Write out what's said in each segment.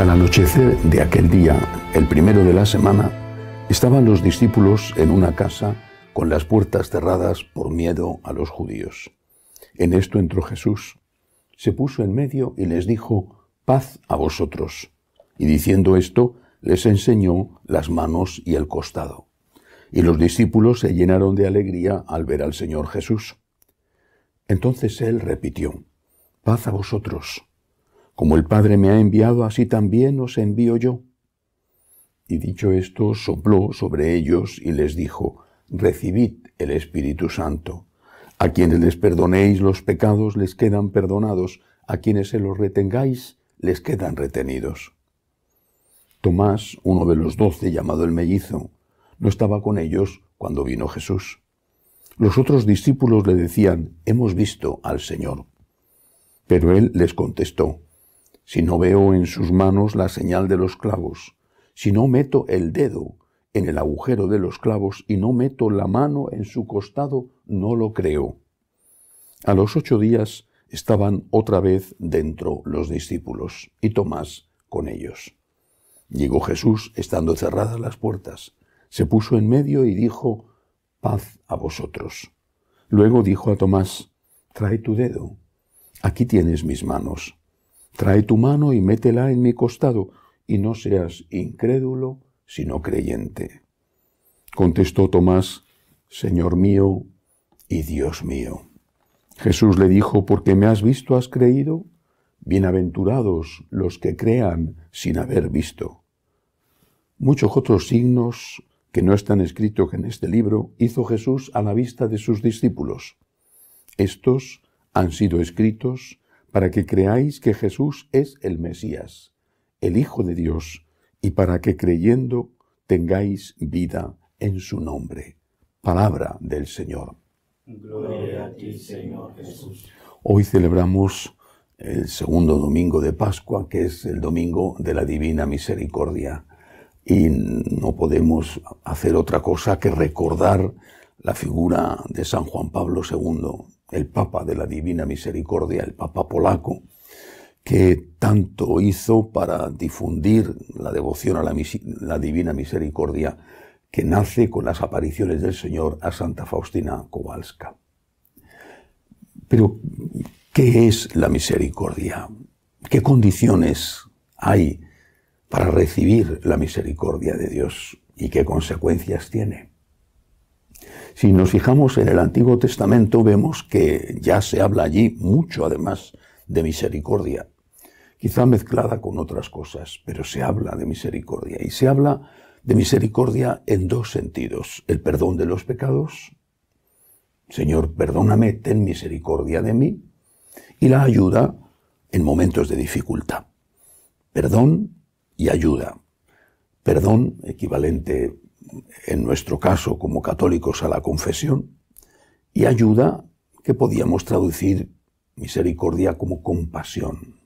Al anochecer de aquel día, el primero de la semana, estaban los discípulos en una casa con las puertas cerradas por miedo a los judíos. En esto entró Jesús, se puso en medio y les dijo, paz a vosotros. Y diciendo esto, les enseñó las manos y el costado. Y los discípulos se llenaron de alegría al ver al Señor Jesús. Entonces él repitió, paz a vosotros. Como el Padre me ha enviado, así también os envío yo. Y dicho esto, sopló sobre ellos y les dijo, Recibid el Espíritu Santo. A quienes les perdonéis los pecados les quedan perdonados, a quienes se los retengáis les quedan retenidos. Tomás, uno de los doce llamado el mellizo, no estaba con ellos cuando vino Jesús. Los otros discípulos le decían, Hemos visto al Señor. Pero él les contestó, si no veo en sus manos la señal de los clavos, si no meto el dedo en el agujero de los clavos y no meto la mano en su costado, no lo creo. A los ocho días estaban otra vez dentro los discípulos y Tomás con ellos. Llegó Jesús estando cerradas las puertas, se puso en medio y dijo, paz a vosotros. Luego dijo a Tomás, trae tu dedo, aquí tienes mis manos Trae tu mano y métela en mi costado, y no seas incrédulo, sino creyente. Contestó Tomás, Señor mío y Dios mío. Jesús le dijo, porque me has visto, has creído. Bienaventurados los que crean sin haber visto. Muchos otros signos que no están escritos en este libro hizo Jesús a la vista de sus discípulos. Estos han sido escritos para que creáis que Jesús es el Mesías, el Hijo de Dios, y para que creyendo tengáis vida en su nombre. Palabra del Señor. Gloria a ti, Señor Jesús. Hoy celebramos el segundo domingo de Pascua, que es el domingo de la Divina Misericordia. Y no podemos hacer otra cosa que recordar la figura de San Juan Pablo II, el Papa de la Divina Misericordia, el Papa polaco, que tanto hizo para difundir la devoción a la, Divina Misericordia que nace con las apariciones del Señor a Santa Faustina Kowalska. Pero, ¿qué es la misericordia? ¿Qué condiciones hay para recibir la misericordia de Dios? ¿Y qué consecuencias tiene? Si nos fijamos en el Antiguo Testamento vemos que ya se habla allí mucho además de misericordia, quizá mezclada con otras cosas, pero se habla de misericordia y se habla de misericordia en dos sentidos, el perdón de los pecados, Señor, perdóname, ten misericordia de mí, y la ayuda en momentos de dificultad. Perdón y ayuda. Perdón, equivalente en nuestro caso como católicos, a la confesión, y ayuda que podíamos traducir misericordia como compasión.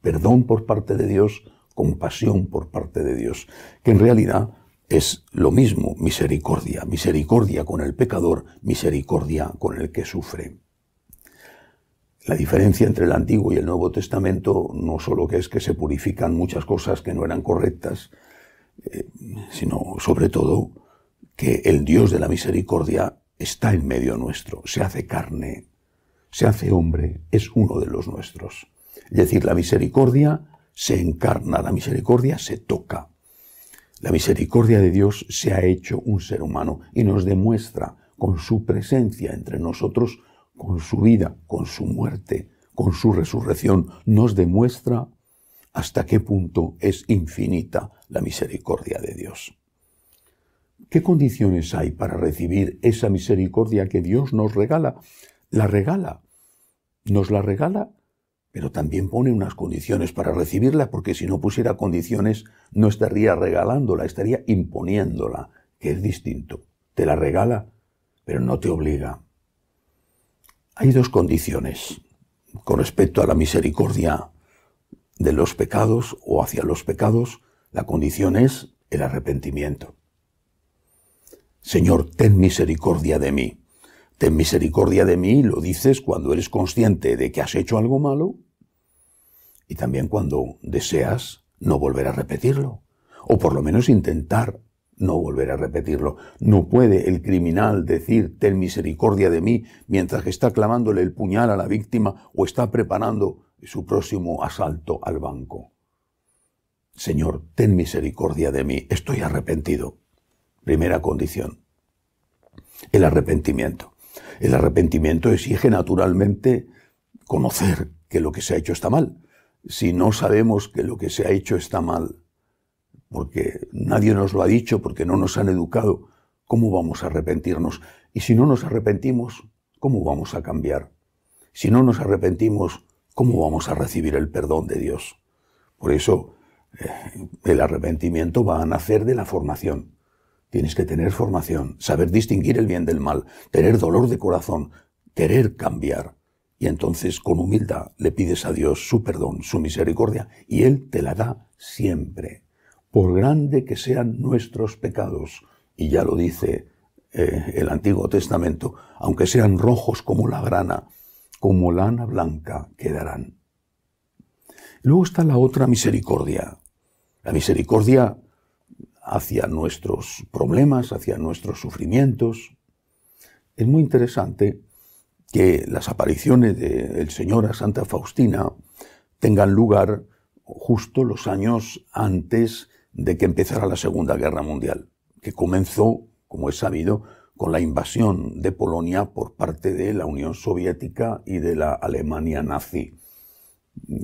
Perdón por parte de Dios, compasión por parte de Dios, que en realidad es lo mismo, misericordia, misericordia con el pecador, misericordia con el que sufre. La diferencia entre el Antiguo y el Nuevo Testamento no solo que es que se purifican muchas cosas que no eran correctas, eh, sino sobre todo que el Dios de la misericordia está en medio nuestro, se hace carne, se hace hombre, es uno de los nuestros. Es decir, la misericordia se encarna, la misericordia se toca. La misericordia de Dios se ha hecho un ser humano y nos demuestra con su presencia entre nosotros, con su vida, con su muerte, con su resurrección, nos demuestra hasta qué punto es infinita la misericordia de Dios. ¿Qué condiciones hay para recibir esa misericordia que Dios nos regala? La regala, nos la regala, pero también pone unas condiciones para recibirla, porque si no pusiera condiciones no estaría regalándola, estaría imponiéndola, que es distinto. Te la regala, pero no te obliga. Hay dos condiciones con respecto a la misericordia de los pecados o hacia los pecados la condición es el arrepentimiento. Señor, ten misericordia de mí. Ten misericordia de mí, lo dices cuando eres consciente de que has hecho algo malo y también cuando deseas no volver a repetirlo, o por lo menos intentar no volver a repetirlo. No puede el criminal decir ten misericordia de mí mientras que está clamándole el puñal a la víctima o está preparando su próximo asalto al banco. Señor, ten misericordia de mí, estoy arrepentido. Primera condición. El arrepentimiento. El arrepentimiento exige naturalmente conocer que lo que se ha hecho está mal. Si no sabemos que lo que se ha hecho está mal, porque nadie nos lo ha dicho, porque no nos han educado, ¿cómo vamos a arrepentirnos? Y si no nos arrepentimos, ¿cómo vamos a cambiar? Si no nos arrepentimos, ¿cómo vamos a recibir el perdón de Dios? Por eso, eh, el arrepentimiento va a nacer de la formación. Tienes que tener formación, saber distinguir el bien del mal, tener dolor de corazón, querer cambiar. Y entonces con humildad le pides a Dios su perdón, su misericordia, y Él te la da siempre, por grande que sean nuestros pecados. Y ya lo dice eh, el Antiguo Testamento, aunque sean rojos como la grana, como lana blanca quedarán. Luego está la otra misericordia, la misericordia hacia nuestros problemas, hacia nuestros sufrimientos. Es muy interesante que las apariciones del de Señor a Santa Faustina tengan lugar justo los años antes de que empezara la Segunda Guerra Mundial, que comenzó, como es sabido, con la invasión de Polonia por parte de la Unión Soviética y de la Alemania nazi.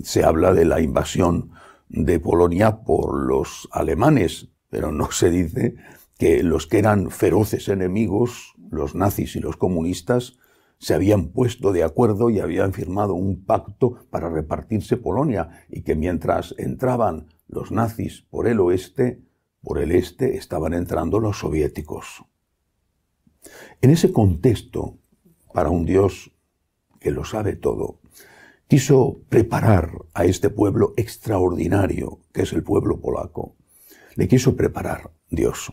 Se habla de la invasión de Polonia por los alemanes, pero no se dice que los que eran feroces enemigos, los nazis y los comunistas, se habían puesto de acuerdo y habían firmado un pacto para repartirse Polonia y que mientras entraban los nazis por el oeste, por el este estaban entrando los soviéticos. En ese contexto, para un Dios que lo sabe todo, quiso preparar a este pueblo extraordinario que es el pueblo polaco. Le quiso preparar Dios.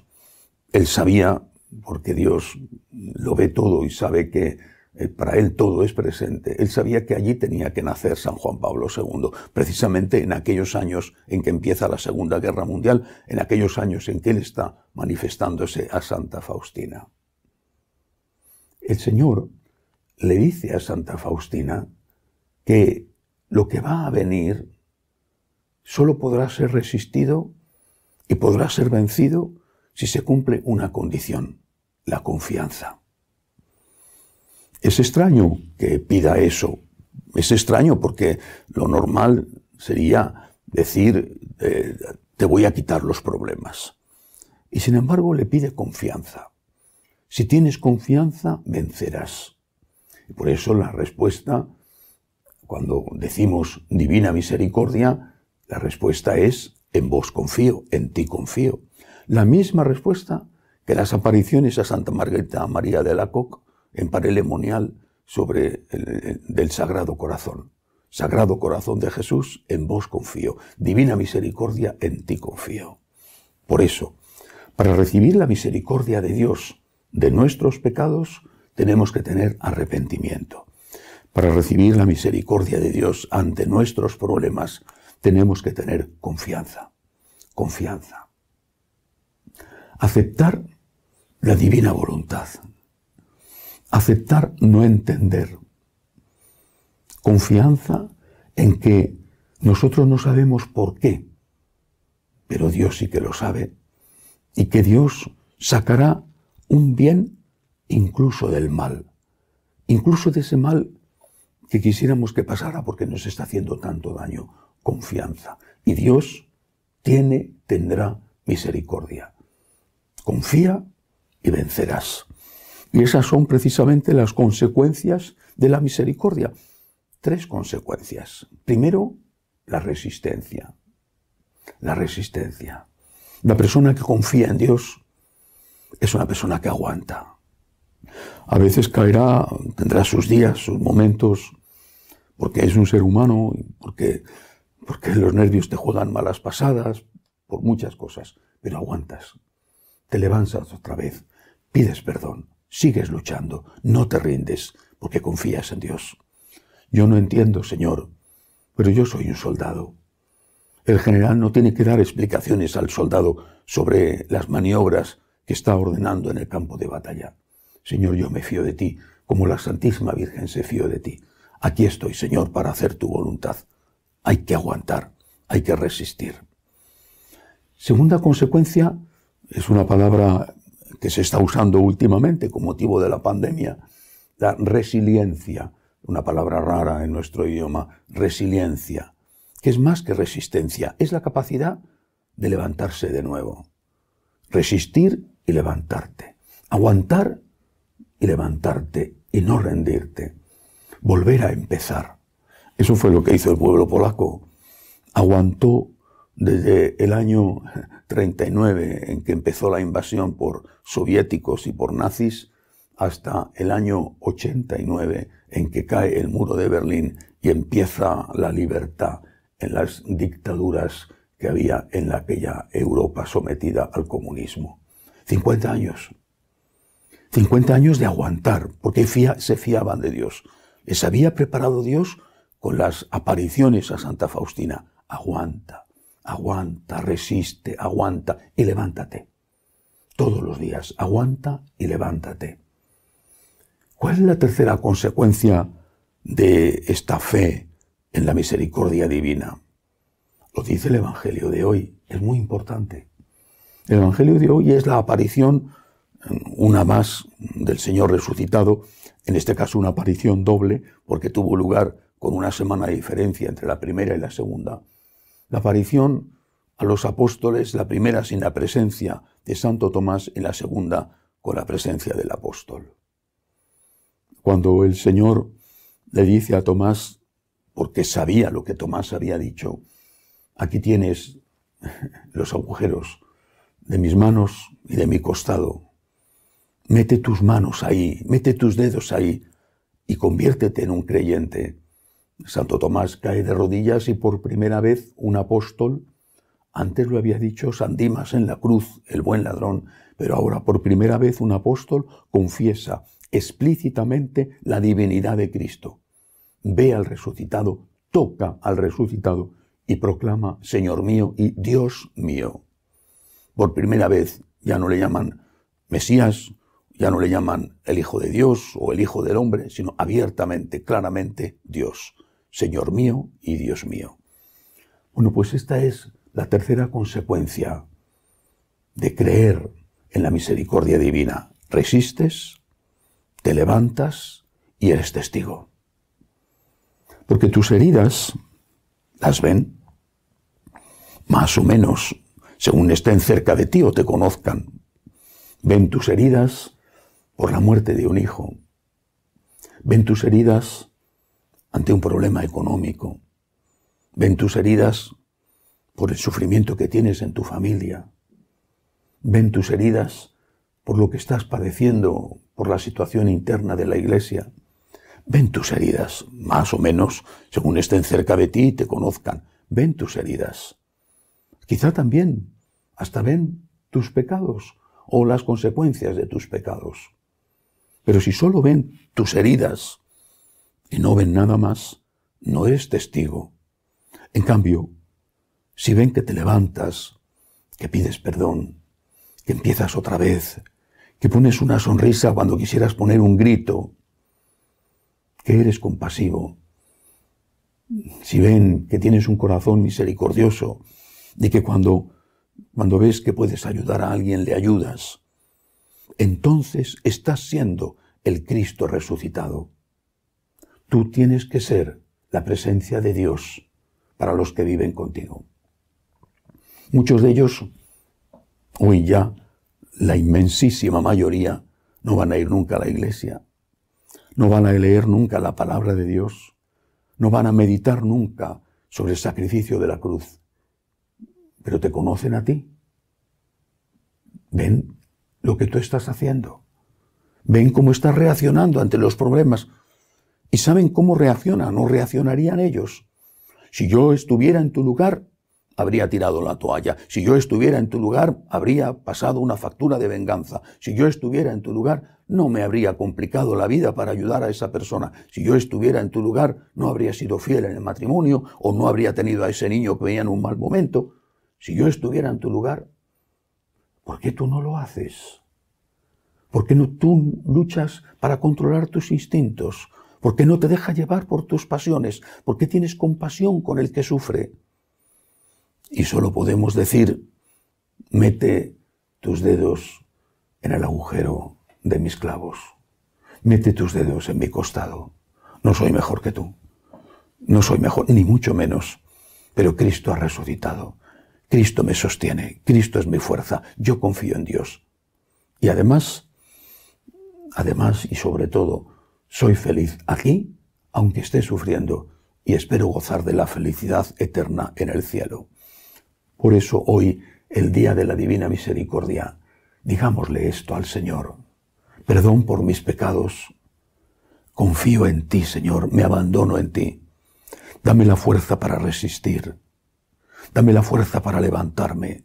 Él sabía, porque Dios lo ve todo y sabe que eh, para él todo es presente. Él sabía que allí tenía que nacer San Juan Pablo II, precisamente en aquellos años en que empieza la Segunda Guerra Mundial, en aquellos años en que él está manifestándose a Santa Faustina. El Señor le dice a Santa Faustina que lo que va a venir solo podrá ser resistido y podrá ser vencido si se cumple una condición, la confianza. Es extraño que pida eso. Es extraño porque lo normal sería decir, eh, te voy a quitar los problemas. Y sin embargo le pide confianza. Si tienes confianza, vencerás. Y por eso la respuesta cuando decimos divina misericordia, la respuesta es en vos confío, en ti confío. La misma respuesta que las apariciones a Santa Margarita María de la Coque en Parelemonial sobre el, del Sagrado Corazón. Sagrado Corazón de Jesús, en vos confío. Divina misericordia, en ti confío. Por eso, para recibir la misericordia de Dios de nuestros pecados, tenemos que tener arrepentimiento. Para recibir la misericordia de Dios ante nuestros problemas, tenemos que tener confianza, confianza. Aceptar la divina voluntad. Aceptar no entender. Confianza en que nosotros no sabemos por qué, pero Dios sí que lo sabe. Y que Dios sacará un bien incluso del mal, incluso de ese mal que quisiéramos que pasara porque nos está haciendo tanto daño. Confianza. Y Dios tiene, tendrá misericordia. Confía y vencerás. Y esas son precisamente las consecuencias de la misericordia. Tres consecuencias. Primero, la resistencia. La resistencia. La persona que confía en Dios es una persona que aguanta. A veces caerá, tendrá sus días, sus momentos, porque es un ser humano, porque, porque los nervios te juegan malas pasadas, por muchas cosas, pero aguantas. Te levantas otra vez, pides perdón, sigues luchando, no te rindes, porque confías en Dios. Yo no entiendo, Señor, pero yo soy un soldado. El general no tiene que dar explicaciones al soldado sobre las maniobras que está ordenando en el campo de batalla. Señor, yo me fío de ti, como la Santísima Virgen se fío de ti. Aquí estoy, Señor, para hacer tu voluntad. Hay que aguantar, hay que resistir. Segunda consecuencia es una palabra que se está usando últimamente con motivo de la pandemia, la resiliencia, una palabra rara en nuestro idioma, resiliencia, que es más que resistencia, es la capacidad de levantarse de nuevo, resistir y levantarte, aguantar y levantarte y no rendirte. Volver a empezar. Eso fue lo que hizo el pueblo polaco. Aguantó desde el año 39 en que empezó la invasión por soviéticos y por nazis hasta el año 89 en que cae el muro de Berlín y empieza la libertad en las dictaduras que había en aquella Europa sometida al comunismo. 50 años. 50 años de aguantar, porque se fiaban de Dios. Les había preparado Dios con las apariciones a Santa Faustina. Aguanta, aguanta, resiste, aguanta y levántate. Todos los días, aguanta y levántate. ¿Cuál es la tercera consecuencia de esta fe en la misericordia divina? Lo dice el Evangelio de hoy, es muy importante. El Evangelio de hoy es la aparición una más del Señor resucitado, en este caso una aparición doble, porque tuvo lugar con una semana de diferencia entre la primera y la segunda. La aparición a los apóstoles, la primera sin la presencia de Santo Tomás y la segunda con la presencia del apóstol. Cuando el Señor le dice a Tomás, porque sabía lo que Tomás había dicho, aquí tienes los agujeros de mis manos y de mi costado, Mete tus manos ahí, mete tus dedos ahí y conviértete en un creyente. Santo Tomás cae de rodillas y por primera vez un apóstol, antes lo había dicho San Dimas en la cruz, el buen ladrón, pero ahora por primera vez un apóstol confiesa explícitamente la divinidad de Cristo. Ve al resucitado, toca al resucitado y proclama Señor mío y Dios mío. Por primera vez ya no le llaman Mesías, ya no le llaman el Hijo de Dios o el Hijo del Hombre, sino abiertamente, claramente, Dios, Señor mío y Dios mío. Bueno, pues esta es la tercera consecuencia de creer en la misericordia divina. Resistes, te levantas y eres testigo. Porque tus heridas las ven, más o menos, según estén cerca de ti o te conozcan. Ven tus heridas, por la muerte de un hijo, ven tus heridas ante un problema económico, ven tus heridas por el sufrimiento que tienes en tu familia, ven tus heridas por lo que estás padeciendo, por la situación interna de la iglesia, ven tus heridas, más o menos, según estén cerca de ti y te conozcan, ven tus heridas. Quizá también hasta ven tus pecados o las consecuencias de tus pecados. Pero si solo ven tus heridas y no ven nada más, no eres testigo. En cambio, si ven que te levantas, que pides perdón, que empiezas otra vez, que pones una sonrisa cuando quisieras poner un grito, que eres compasivo, si ven que tienes un corazón misericordioso y que cuando, cuando ves que puedes ayudar a alguien le ayudas, entonces estás siendo el Cristo resucitado. Tú tienes que ser la presencia de Dios para los que viven contigo. Muchos de ellos, hoy ya, la inmensísima mayoría, no van a ir nunca a la iglesia, no van a leer nunca la palabra de Dios, no van a meditar nunca sobre el sacrificio de la cruz, pero te conocen a ti. Ven lo que tú estás haciendo. Ven cómo estás reaccionando ante los problemas y saben cómo reaccionan o reaccionarían ellos. Si yo estuviera en tu lugar, habría tirado la toalla. Si yo estuviera en tu lugar, habría pasado una factura de venganza. Si yo estuviera en tu lugar, no me habría complicado la vida para ayudar a esa persona. Si yo estuviera en tu lugar, no habría sido fiel en el matrimonio o no habría tenido a ese niño que venía en un mal momento. Si yo estuviera en tu lugar, ¿Por qué tú no lo haces? ¿Por qué no tú luchas para controlar tus instintos? ¿Por qué no te deja llevar por tus pasiones? ¿Por qué tienes compasión con el que sufre? Y solo podemos decir, mete tus dedos en el agujero de mis clavos. Mete tus dedos en mi costado. No soy mejor que tú. No soy mejor, ni mucho menos. Pero Cristo ha resucitado Cristo me sostiene, Cristo es mi fuerza, yo confío en Dios. Y además, además y sobre todo, soy feliz aquí, aunque esté sufriendo, y espero gozar de la felicidad eterna en el cielo. Por eso hoy, el día de la divina misericordia, digámosle esto al Señor. Perdón por mis pecados. Confío en ti, Señor, me abandono en ti. Dame la fuerza para resistir dame la fuerza para levantarme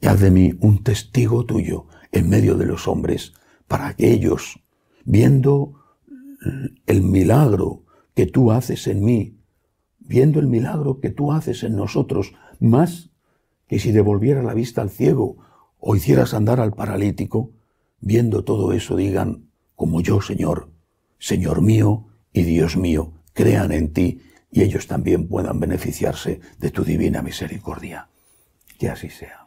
y haz de mí un testigo tuyo en medio de los hombres, para que ellos, viendo el milagro que tú haces en mí, viendo el milagro que tú haces en nosotros, más que si devolviera la vista al ciego o hicieras andar al paralítico, viendo todo eso digan, como yo, Señor, Señor mío y Dios mío, crean en ti y ellos también puedan beneficiarse de tu divina misericordia. Que así sea.